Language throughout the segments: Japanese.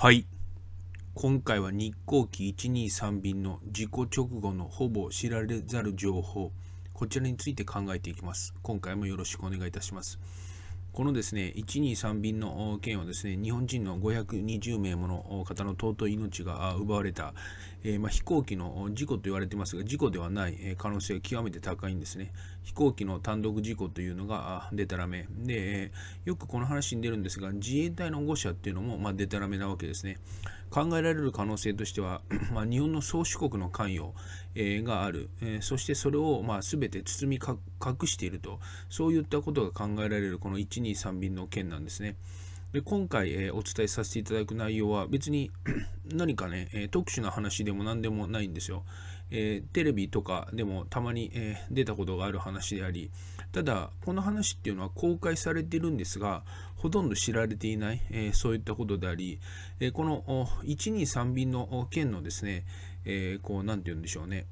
はい今回は日航機123便の事故直後のほぼ知られざる情報こちらについて考えていきます今回もよろしくお願いいたしますこのですね123便の件はですね日本人の520名もの方の尊い命が奪われた、えー、まあ、飛行機の事故と言われてますが事故ではない可能性が極めて高いんですね飛行機の単独事故というのがデタラメで、よくこの話に出るんですが、自衛隊の5社っていうのもまあでたらめなわけですね。考えられる可能性としては、まあ、日本の宗主国の関与、えー、がある、えー、そしてそれをまあ全て包み隠していると、そういったことが考えられるこの123便の件なんですね。で今回、えー、お伝えさせていただく内容は別に 何かね、えー、特殊な話でも何でもないんですよ。えー、テレビとかでもたまに、え出たことがある話でありただこの話っていうのは公開されてるんですがほとんど知られていない、えそういったことであり、えこの123便の件のですね、えこう何て言うんでしょうね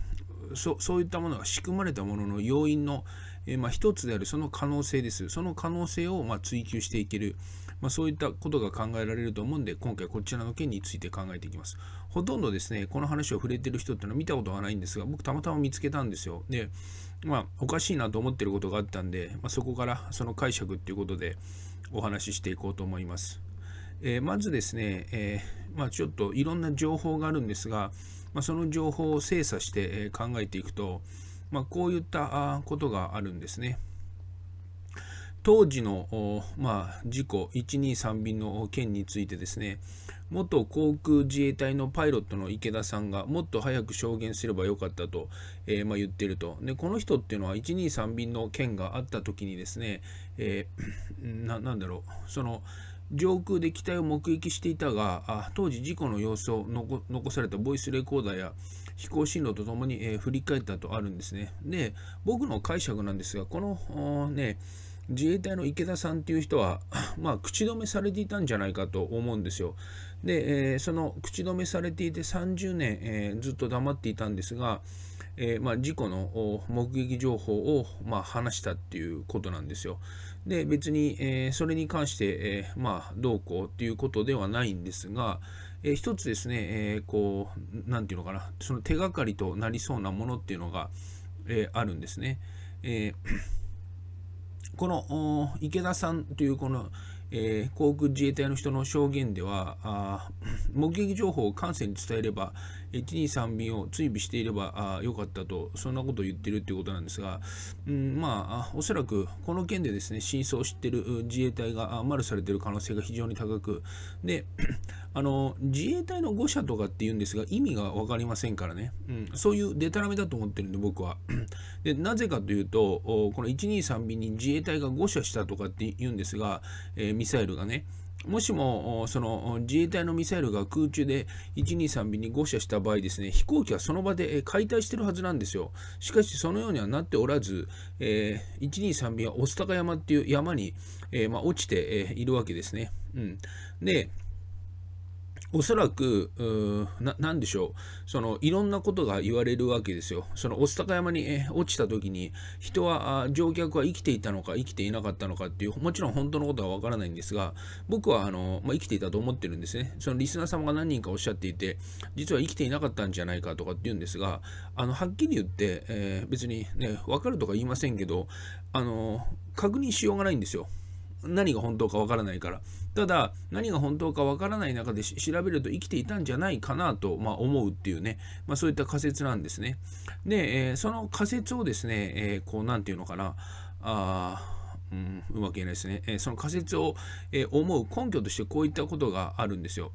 そそういったものが仕組まれたものの要因の、えー、まあ、一つであるその可能性です。その可能性をま追求していける。まあ、そういったことが考えられると思うんで、今回こちらの件について考えていきます。ほとんどですね、この話を触れてる人っていうのは見たことがないんですが、僕たまたま見つけたんですよ。で、まあ、おかしいなと思ってることがあったんで、まあ、そこからその解釈っていうことでお話ししていこうと思います。えー、まずですね、えー、まちょっといろんな情報があるんですが、まあ、その情報を精査して考えていくと、まあ、こういったことがあるんですね。当時の、まあ、事故123便の件についてですね元航空自衛隊のパイロットの池田さんがもっと早く証言すればよかったと、えー、まあ、言ってるとでこの人っていうのは123便の件があった時にですね、えー、だろうその上空で機体を目撃していたが当時事故の様子を残されたボイスレコーダーや飛行進路とともに、えー、振り返ったとあるんですね。で僕の解釈なんですがこのね自衛隊の池田さんっていう人は、まあ、口止めされていたんじゃないかと思うんですよ。で、えー、その口止めされていて30年、えー、ずっと黙っていたんですが、えー、まあ、事故の目撃情報を、まあ、話したっていうことなんですよ。で別に、えー、それに関して、えー、まあ、どうこうっていうことではないんですが、えー、一つですね、えこう何て言うのかなその手がかりとなりそうなものっていうのが、えあるんですね。えこの池田さんというこのえー、航空自衛隊の人の証言ではあ 目撃情報を艦船に伝えれば123便を追尾していればあよかったとそんなことを言ってるということなんですが、うん、まあおそらくこの件でですね真相を知ってる自衛隊がマルされてる可能性が非常に高くであの自衛隊の誤射とかっていうんですが意味が分かりませんからね、うん、そういうデタラメだと思ってるんで僕は。でなぜかというとこの1 2 3便に自衛隊が誤射したとかって言うんですが、えー、ミサイルがねもしもその自衛隊のミサイルが空中で123便に誤射した場合ですね、飛行機はその場で解体してるはずなんですよ。しかしそのようにはなっておらず、えー、123便は御巣鷹山っていう山に、えー、まあ、落ちて、えー、いるわけですね。うん、で、おそらく何でしょうそのいろんなことが言われるわけですよその御巣鷹山に落ちた時に人は乗客は生きていたのか生きていなかったのかっていうもちろん本当のことはわからないんですが僕はあの、まあ、生きていたと思ってるんですねそのリスナー様が何人かおっしゃっていて実は生きていなかったんじゃないかとかって言うんですがあのはっきり言って、えー、別にね分かるとか言いませんけどあの確認しようがないんですよ何が本当かわからないからただ何が本当かわからない中で調べると生きていたんじゃないかなと、まあ、思うっていうね、まあ、そういった仮説なんですねで、えー、その仮説をですね、えー、こう何て言うのかなあうん、うまく言えないですね、えー、その仮説を、え思う根拠としてこういったことがあるんですよ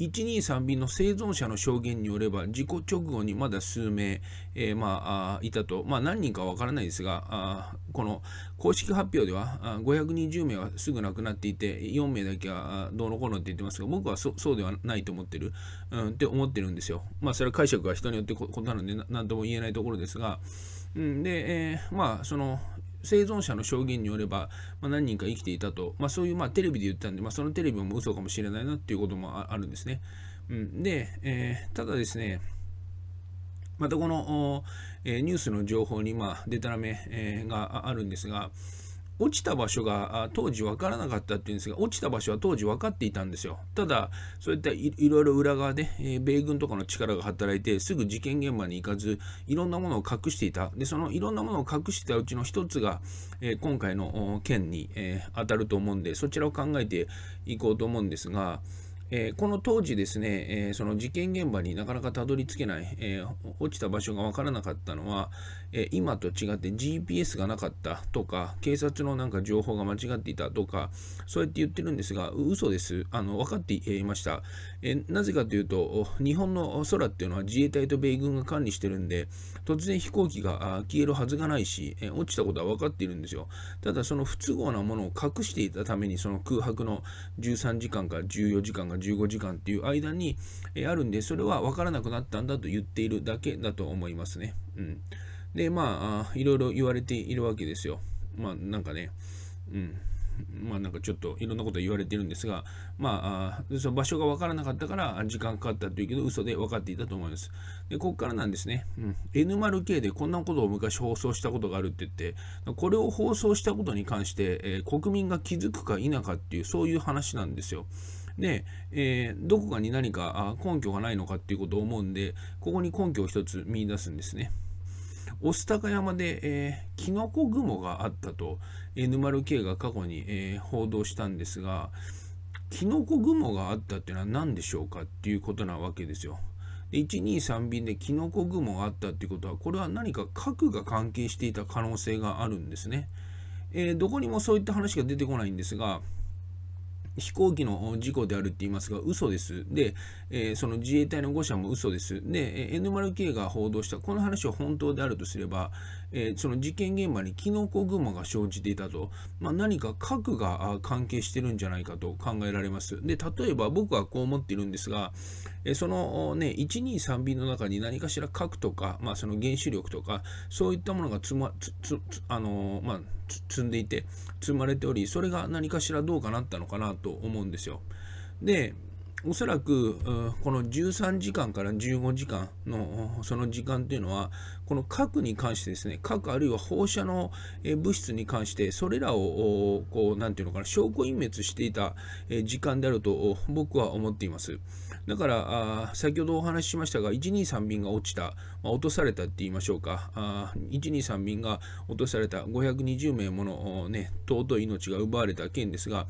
123便の生存者の証言によれば、事故直後にまだ数名、えー、まあ、いたと、まあ、何人かわからないですが、この公式発表では、520名はすぐ亡くなっていて、4名だけはどうのこうのって言ってますが、僕はそうではないと思ってる、うん、って思ってるんですよ。まあ、それは解釈が人によって異なるんで、なんとも言えないところですが、うん、で、えー、まあ、その、生存者の証言によれば、まあ、何人か生きていたと、まあ、そういう、まあ、テレビで言ったんで、まあ、そのテレビも嘘かもしれないなっていうこともあるんですね。うん、で、えー、ただですね、またこの、えー、ニュースの情報に、まあ、でたらめ、えー、があるんですが、落ちた場所が当時分からなかったっていうんですが落ちた場所は当時分かっていたんですよただそういったいろいろ裏側で、えー、米軍とかの力が働いてすぐ事件現場に行かずいろんなものを隠していたでそのいろんなものを隠していたうちの一つが、えー、今回の件に、えー、当たると思うんでそちらを考えていこうと思うんですがえー、この当時ですね、えー、その事件現場になかなかたどり着けない、えー、落ちた場所が分からなかったのは、え今と違って GPS がなかったとか、警察のなんか情報が間違っていたとか、そうやって言ってるんですが、嘘です。あの分かっていました、えなぜかというと、日本の空っていうのは自衛隊と米軍が管理してるんで、突然飛行機が消えるはずがないし、え落ちたことは分かっているんですよ。ただ、その不都合なものを隠していたために、その空白の13時間か14時間が間、15時間っていう間に、えあるんで、それは分からなくなったんだと言っているだけだと思いますね。うん、で、まあいろいろ言われているわけですよ。まあ、なんかね、うん。まあなんかちょっといろんなこと言われてるんですが、まあ、あその場所が分からなかったから時間かかったというけど、嘘で分かっていたと思います。で、ここからなんですね、うん、N0K でこんなことを昔放送したことがあるって言って、これを放送したことに関して、えー、国民が気づくか否かっていう、そういう話なんですよ。で、えー、どこかに何か根拠がないのかっていうことを思うんで、ここに根拠を一つ見出すんですね。御巣鷹山で、えー、キノコ雲があったと、えー、沼 K が過去に、えー、報道したんですが、キノコ雲があったっていうのは何でしょうかっていうことなわけですよ。123便でキノコ雲があったっていうことは、これは何か核が関係していた可能性があるんですね。えー、どこにもそういった話が出てこないんですが、飛行機の事故であるって言いますが、嘘です。で、えー、その自衛隊の5社も嘘です。で、NMRK が報道したこの話は本当であるとすれば、えー、その事件現場にキノコグマが生じていたと、まあ、何か核が関係してるんじゃないかと考えられます。で、例えば僕はこう思っているんですが、えー、そのね、1 2 3便の中に何かしら核とか、まあ、その原子力とか、そういったものが積積んでいて、積まれており、それが何かしらどうかなったのかなと思うんですよ。で、おそらくこの13時間から15時間のその時間というのはこの核に関してですね、核あるいは放射能物質に関して、それらを、こう、なんていうのかな、証拠隠滅していた時間であると僕は思っています。だから、先ほどお話ししましたが、123便が落ちた、まあ、落とされたって言いましょうか、あ123便が落とされた520名もの、ね、尊い命が奪われた件ですが、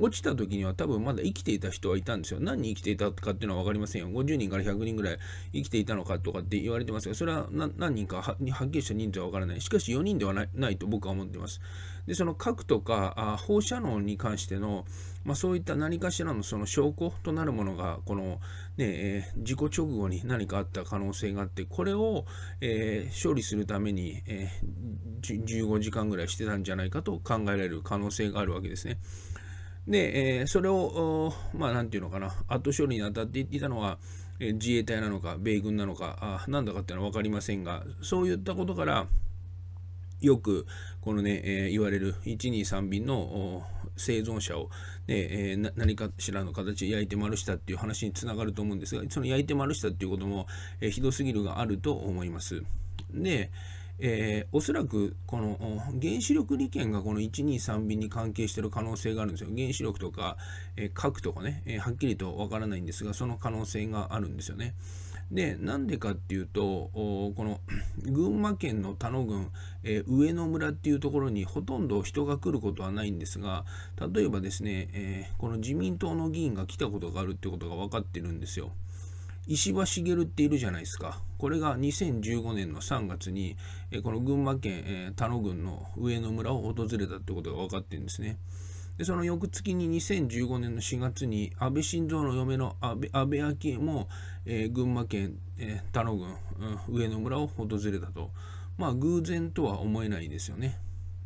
落ちた時には多分まだ生きていた人はいたんですよ。何人生きていたかっていうのは分かりませんよ。50人から100人ぐらい生きていたのかとかって言われてますが、それは何人人かははっきりした人数は分からない。しかし4人ではないと僕は思っています。で、その核とかあ放射能に関しての、まあ、そういった何かしらのその証拠となるものが、この、ねえー、事故直後に何かあった可能性があって、これを、えー、処理するために、えー、15時間ぐらいしてたんじゃないかと考えられる可能性があるわけですね。で、えー、それを、まあ、なんていうのかな、後処理に当たって言っていたのは、自衛隊なのか米軍なのかあなんだかっていうのは分かりませんがそういったことからよくこのね、えー、言われる123便の生存者をね、えー、何かしらの形で焼いて丸したっていう話につながると思うんですがその焼いて丸したっていうことも、えー、ひどすぎるがあると思います。でえー、おそらくこの原子力利権がこの123便に関係している可能性があるんですよ。原子力とか、えー、核とかね、えー、はっきりとわからないんですが、その可能性があるんですよね。で、なんでかっていうと、この 群馬県の田野郡、えー、上野村っていうところにほとんど人が来ることはないんですが、例えばですね、えー、この自民党の議員が来たことがあるってことが分かってるんですよ。石破茂っているじゃないですか。これが2015年の3月に、この群馬県、田野郡の上野村を訪れたってことが分かってるんですね。でその翌月に2015年の4月に安倍晋三の嫁の安倍安倍昭恵も、えー、群馬県、えー、田野郡、うん、上野村を訪れたとまあ偶然とは思えないですよね。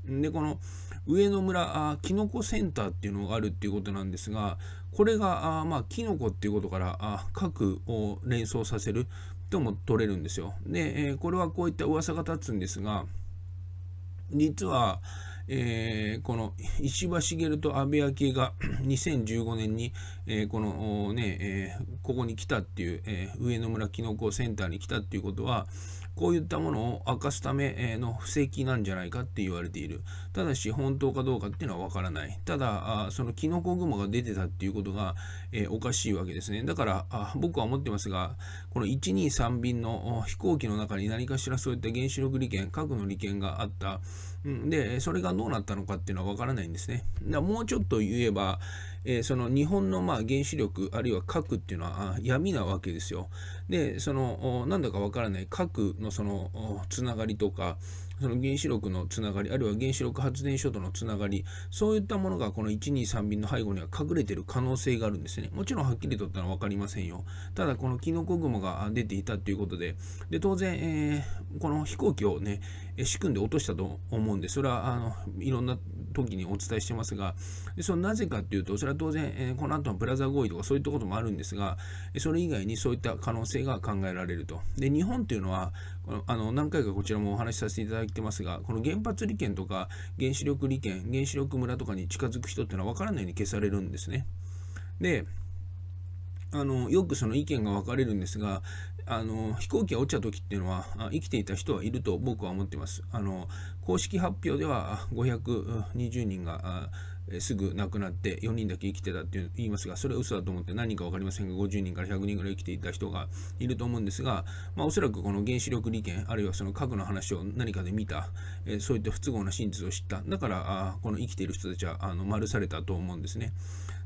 でこの上野村あノコセンターっていうのがあるっていうことなんですがこれがあまあキノコっていうことからあ核を連想させるとも取れるんですよ。で、えー、これはこういった噂が立つんですが実は、えー、この石破茂と安倍昭恵が2015 年に、えー、このね、えここに来たっていう、え上野村キノコセンターに来たっていうことはこういったものを明かすための布石なんじゃないかって言われている。ただし、本当かどうかっていうのはわからない。ただ、そのキノコ雲が出てたっていうことが、えおかしいわけですね。だから、あ僕は思ってますが、この123便の飛行機の中に何かしらそういった原子力利権、核の利権があった。うん、でそれがどうなったのかっていうのはわからないんですね。だもうちょっと言えば、えー、その日本のまあ原子力あるいは核っていうのは闇なわけですよ。でそのなんだかわからない核のそのつながりとかその原子力のつながりあるいは原子力発電所とのつながりそういったものがこの123便の背後には隠れてる可能性があるんですねもちろんはっきりとったのは分かりませんよただこのキノコ雲が出ていたということでで当然、えー、この飛行機をね仕組んで落としたと思うんでそれはあのいろんな時にお伝えしてますがでそのなぜかっていうとそれは当然、えー、この後のブラザー合意とかそういったこともあるんですがそれ以外にそういった可能性が考えられるとで日本っていうのはあの何回かこちらもお話しさせていただいてますがこの原発利権とか原子力利権原子力村とかに近づく人っていうのは分からないように消されるんですね。であのよくその意見が分かれるんですがあの飛行機が落ちた時っていうのは生きていた人はいると僕は思ってます。あの公式発表では520人がえすぐ亡くなって4人だけ生きてたって言いますがそれは嘘だと思って何人か分かりませんが50人から100人ぐらい生きていた人がいると思うんですが、まあ、おそらくこの原子力利権あるいはその核の話を何かで見た、えそういった不都合な真実を知っただからあこの生きている人たちはあの丸されたと思うんですね。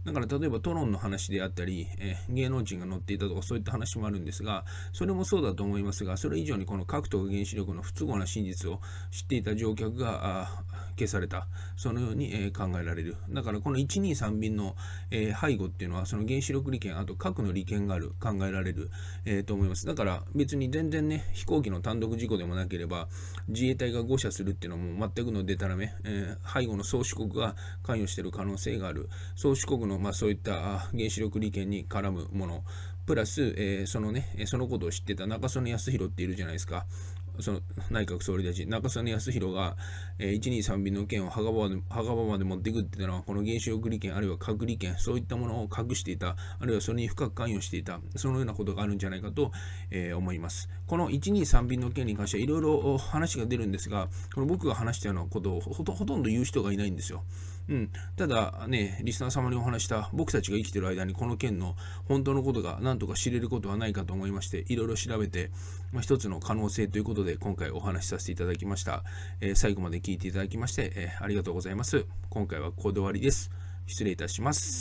だから例えばトロンの話であったり、え芸能人が乗っていたとかそういった話もあるんですがそれもそうだと思いますがそれ以上にこの核と原子力の不都合な真実を知っていた乗客があ消されたそのように、え考えられるだからこの123便の、え背後っていうのはその原子力利権あと核の利権がある考えられる、えと思いますだから別に全然ね飛行機の単独事故でもなければ自衛隊が誤射するっていうのも全くのでたらめ、え背後の宗主国が関与している可能性がある宗主国の、まあ、そういった原子力利権に絡むものプラス、えそのねそのことを知ってた中曽根康弘っているじゃないですかその内閣総理大臣、中曽根康弘が、えー、123便の件を墓場で墓場まで持っていくっていうのは、この原子力利権、あるいは隔離権、そういったものを隠していた、あるいはそれに深く関与していた、そのようなことがあるんじゃないかと、えー、思います。この123便の件に関してはいろいろ話が出るんですが、この僕が話したようなことをほとんど言う人がいないんですよ。うん、ただね、リスナー様にお話した僕たちが生きてる間にこの件の本当のことが何とか知れることはないかと思いまして、いろいろ調べて、まあ、一つの可能性ということで今回お話しさせていただきました。えー、最後まで聞いていただきまして、えー、ありがとうございます。今回はここで終わりです。失礼いたします。